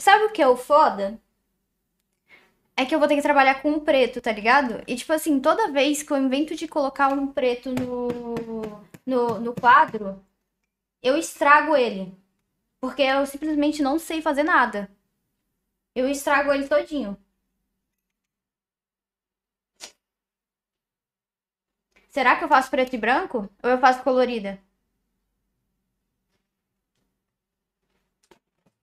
Sabe o que é o foda? É que eu vou ter que trabalhar com um preto, tá ligado? E tipo assim, toda vez que eu invento de colocar um preto no, no, no quadro, eu estrago ele. Porque eu simplesmente não sei fazer nada. Eu estrago ele todinho. Será que eu faço preto e branco? Ou eu faço colorida?